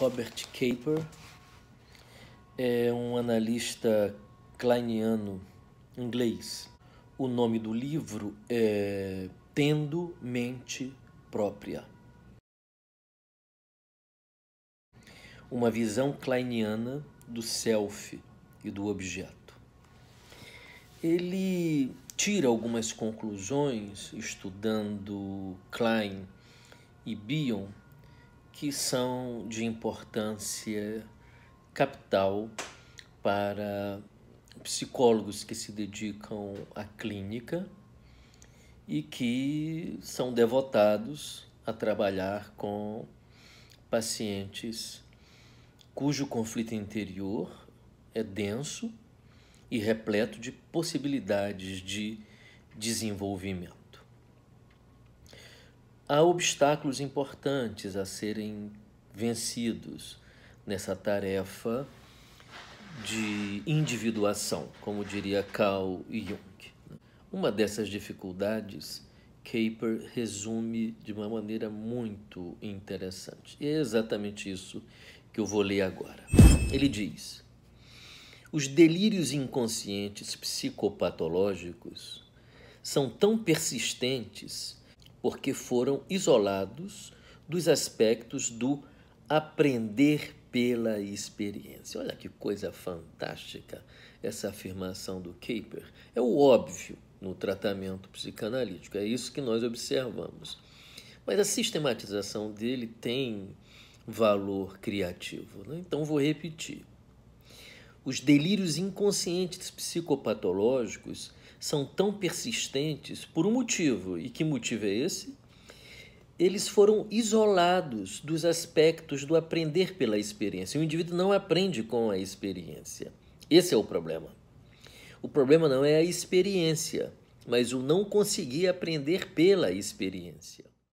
Robert Caper é um analista kleiniano inglês. O nome do livro é Tendo Mente Própria. Uma visão kleiniana do self e do objeto. Ele tira algumas conclusões estudando Klein e Bion que são de importância capital para psicólogos que se dedicam à clínica e que são devotados a trabalhar com pacientes cujo conflito interior é denso e repleto de possibilidades de desenvolvimento. Há obstáculos importantes a serem vencidos nessa tarefa de individuação, como diria Carl Jung. Uma dessas dificuldades Caper resume de uma maneira muito interessante. E é exatamente isso que eu vou ler agora. Ele diz: Os delírios inconscientes psicopatológicos são tão persistentes porque foram isolados dos aspectos do aprender pela experiência. Olha que coisa fantástica essa afirmação do Kaper. É o óbvio no tratamento psicanalítico, é isso que nós observamos. Mas a sistematização dele tem valor criativo. Né? Então vou repetir. Os delírios inconscientes psicopatológicos são tão persistentes por um motivo. E que motivo é esse? Eles foram isolados dos aspectos do aprender pela experiência. O indivíduo não aprende com a experiência. Esse é o problema. O problema não é a experiência, mas o não conseguir aprender pela experiência.